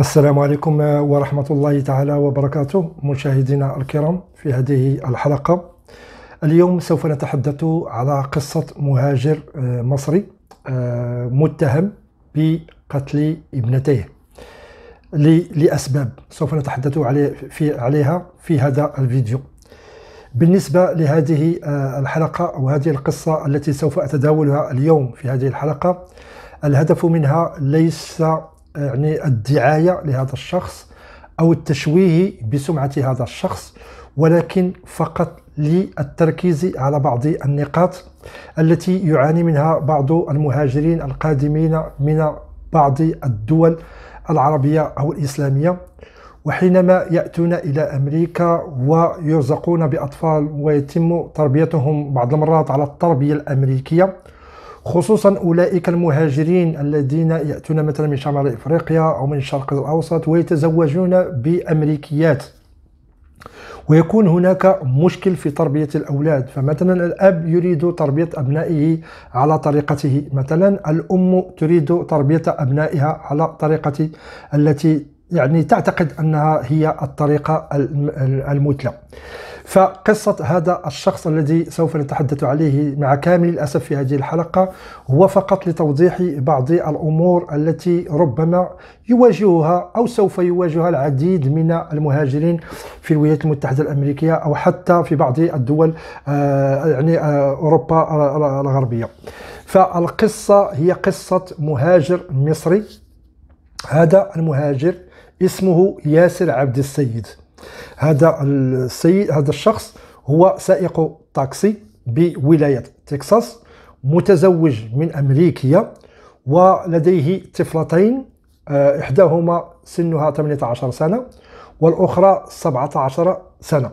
السلام عليكم ورحمة الله تعالى وبركاته مشاهدينا الكرام في هذه الحلقة اليوم سوف نتحدث على قصة مهاجر آه، مصري آه، متهم بقتل ابنتيه لأسباب سوف نتحدث عليها في هذا الفيديو بالنسبة لهذه آه، الحلقة أو هذه القصة التي سوف أتداولها اليوم في هذه الحلقة الهدف منها ليس يعني الدعايه لهذا الشخص او التشويه بسمعه هذا الشخص ولكن فقط للتركيز على بعض النقاط التي يعاني منها بعض المهاجرين القادمين من بعض الدول العربيه او الاسلاميه وحينما يأتون إلى أمريكا ويرزقون بأطفال ويتم تربيتهم بعض المرات على التربية الأمريكية خصوصا أولئك المهاجرين الذين يأتون مثلا من شمال إفريقيا أو من الشرق الأوسط ويتزوجون بأمريكيات ويكون هناك مشكل في تربية الأولاد فمثلا الأب يريد تربية أبنائه على طريقته مثلا الأم تريد تربية أبنائها على طريقة التي يعني تعتقد أنها هي الطريقة المثلى فقصة هذا الشخص الذي سوف نتحدث عليه مع كامل الأسف في هذه الحلقة هو فقط لتوضيح بعض الأمور التي ربما يواجهها أو سوف يواجهها العديد من المهاجرين في الولايات المتحدة الأمريكية أو حتى في بعض الدول آه، يعني آه، أوروبا آه، الغربية فالقصة هي قصة مهاجر مصري هذا المهاجر اسمه ياسر عبد السيد هذا السيد هذا الشخص هو سائق تاكسي بولاية تكساس متزوج من أمريكية ولديه طفلتين آه، إحداهما سنها 18 سنة والأخرى 17 سنة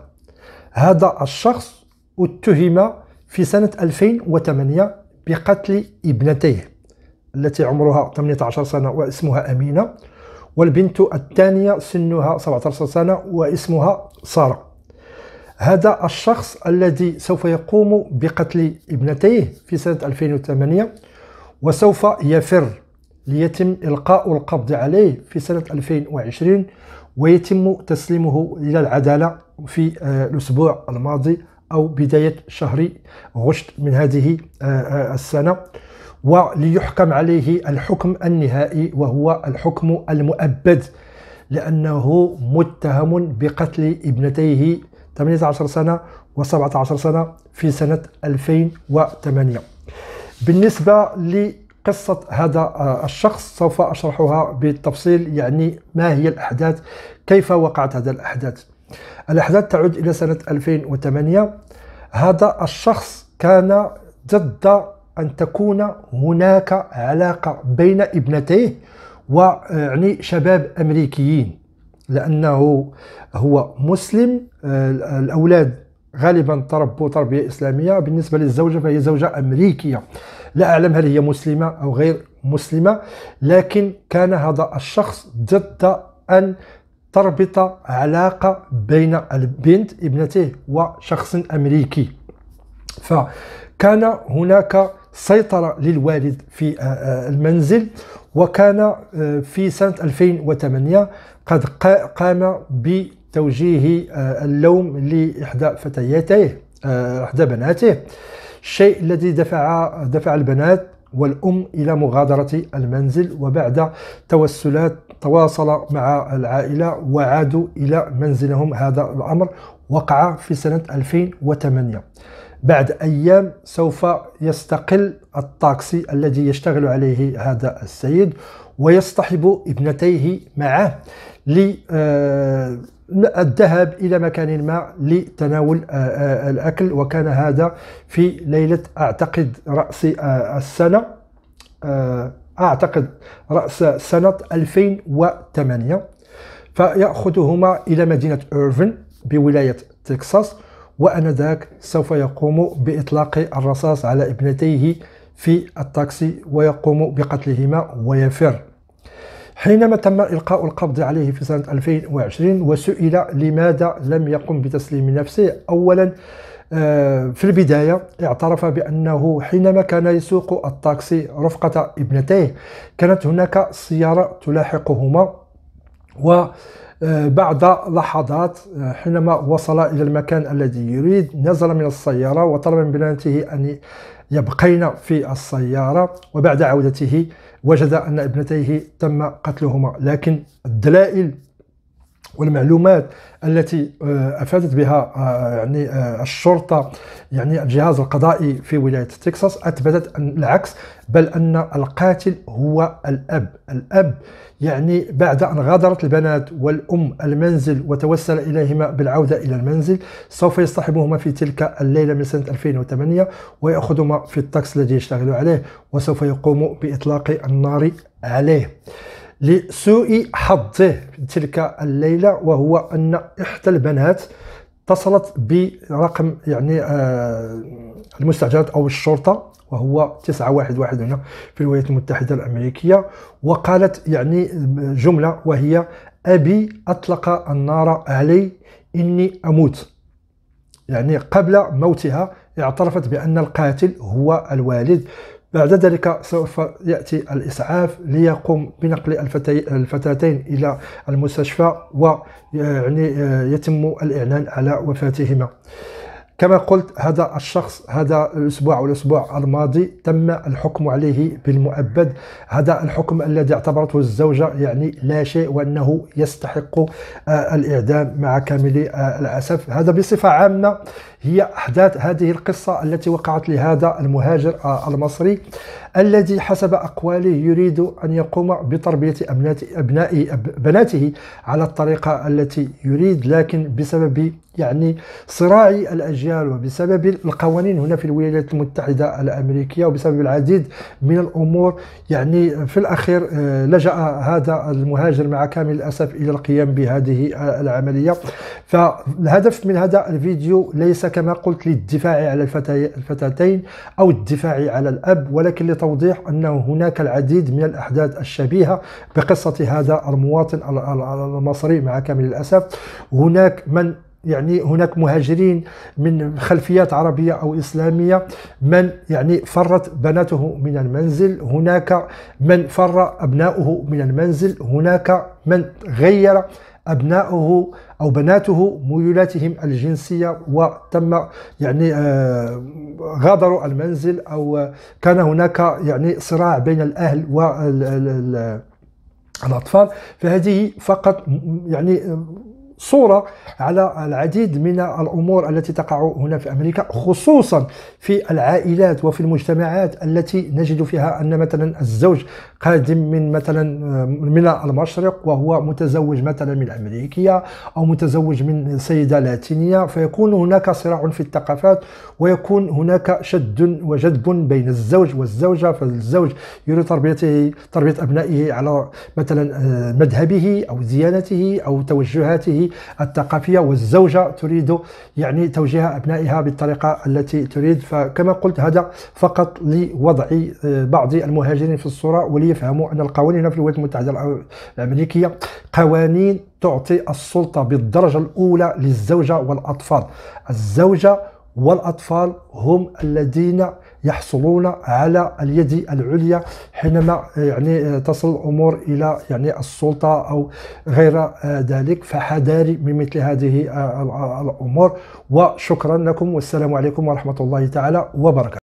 هذا الشخص اتهم في سنة 2008 بقتل ابنتيه التي عمرها 18 سنة واسمها أمينة والبنت الثانية سنها 17 سنة واسمها سارة هذا الشخص الذي سوف يقوم بقتل ابنتيه في سنة 2008 وسوف يفر ليتم إلقاء القبض عليه في سنة 2020 ويتم تسليمه إلى العدالة في آه، الأسبوع الماضي أو بداية شهر غشت من هذه آه، آه، السنة وليحكم عليه الحكم النهائي وهو الحكم المؤبد لأنه متهم بقتل ابنتيه 18 سنة و17 سنة في سنة 2008 بالنسبة لقصة هذا آه، الشخص سوف أشرحها بالتفصيل يعني ما هي الأحداث كيف وقعت هذه الأحداث الأحداث تعود إلى سنة 2008 هذا الشخص كان ضد أن تكون هناك علاقة بين ابنتيه ويعني شباب أمريكيين لأنه هو مسلم الأولاد غالبا تربوا تربية إسلامية بالنسبة للزوجة فهي زوجة أمريكية لا أعلم هل هي مسلمة أو غير مسلمة لكن كان هذا الشخص ضد أن تربط علاقة بين البنت ابنته وشخص أمريكي فكان هناك سيطرة للوالد في آه، آه، المنزل وكان آه، في سنة 2008 قد قام بتوجيه اللوم لإحدى فتياته إحدى بناته الشيء الذي دفع دفع البنات والأم إلى مغادرة المنزل وبعد توسلات تواصل مع العائلة وعادوا إلى منزلهم هذا الأمر وقع في سنة 2008 بعد أيام سوف يستقل الطاكسي الذي يشتغل عليه هذا السيد ويصطحب ابنتيه معه آه، الذهاب إلى مكان ما لتناول آه، آه، الأكل وكان هذا في ليلة أعتقد رأس السنة أعتقد رأس سنة 2008 فيأخذهما إلى مدينة إيرفن بولاية تكساس وأنذاك سوف يقوم بإطلاق الرصاص على ابنتيه في التاكسي ويقوم بقتلهما ويفر حينما تم إلقاء القبض عليه في سنة 2020 وسئل لماذا لم يقم بتسليم نفسه أولا آه، في البداية اعترف بأنه حينما كان يسوق التاكسي رفقة ابنتيه كانت هناك سيارة تلاحقهما وبعد آه، لحظات آه، حينما وصل إلى المكان الذي يريد نزل من السيارة وطلب من بناته أن يبقين في السيارة وبعد عودته وجد أن ابنتيه تم قتلهما لكن الدلائل والمعلومات التي آه، افادت بها آه، يعني آه، الشرطه يعني الجهاز القضائي في ولايه تكساس اثبتت أن العكس بل ان القاتل هو الاب، الاب يعني بعد ان غادرت البنات والام المنزل وتوسل اليهما بالعوده الى المنزل سوف يصطحبهما في تلك الليله من سنه 2008 وياخذهما في الطقس الذي يشتغل عليه وسوف يقوم باطلاق النار عليه. لسوء حظه تلك الليلة وهو أن إحدى البنات اتصلت برقم يعني آه المستعجلات أو الشرطة وهو 911 هنا في الولايات المتحدة الأمريكية وقالت يعني جملة وهي أبي أطلق النار علي إني أموت يعني قبل موتها اعترفت بأن القاتل هو الوالد بعد ذلك سوف يأتي الإسعاف ليقوم بنقل الفتاتين إلى المستشفى ويعني آه، يتم الإعلان على وفاتهما كما قلت هذا الشخص هذا الاسبوع والاسبوع الماضي تم الحكم عليه بالمؤبد هذا الحكم الذي اعتبرته الزوجه يعني لا شيء وانه يستحق آه، الاعدام مع كامل آه، الاسف هذا بصفه عامه هي احداث هذه القصه التي وقعت لهذا المهاجر آه، المصري الذي حسب اقواله يريد ان يقوم بتربيه ابناء بناته على الطريقه التي يريد لكن بسبب يعني صراع الأجيال وبسبب القوانين هنا في الولايات المتحدة الأمريكية وبسبب العديد من الأمور يعني في الأخير آه، لجأ هذا المهاجر مع كامل الأسف إلى القيام بهذه آه، العملية فالهدف من هذا الفيديو ليس كما قلت للدفاع على الفتاتين أو الدفاع على الأب ولكن لتوضيح أنه هناك العديد من الأحداث الشبيهة بقصة هذا المواطن المصري مع كامل الأسف هناك من يعني هناك مهاجرين من خلفيات عربية أو إسلامية من يعني فرت بناته من المنزل هناك من فر أبناؤه من المنزل هناك من غير أبناؤه أو بناته ميولاتهم الجنسية وتم يعني آه، غادروا المنزل أو كان هناك يعني صراع بين الأهل والأطفال فهذه فقط يعني صورة على العديد من الأمور التي تقع هنا في أمريكا خصوصا في العائلات وفي المجتمعات التي نجد فيها أن مثلا الزوج قادم من مثلا من المشرق وهو متزوج مثلا من أمريكية أو متزوج من سيدة لاتينية فيكون هناك صراع في الثقافات ويكون هناك شد وجذب بين الزوج والزوجة فالزوج يريد تربيته تربية أبنائه على مثلا آه، مذهبه أو ديانته أو توجهاته الثقافية والزوجة تريد يعني توجيه أبنائها بالطريقة التي تريد فكما قلت هذا فقط لوضع آه، بعض المهاجرين في الصورة وليفهموا أن القوانين في الولايات المتحدة الأمريكية قوانين تعطي السلطة بالدرجة الأولى للزوجة والأطفال الزوجة والأطفال هم الذين يحصلون على اليد العليا حينما آه، يعني آه، تصل الامور الى يعني السلطه او غير آه، ذلك فحذاري من مثل هذه الامور وشكرا لكم والسلام عليكم ورحمه الله تعالى وبركاته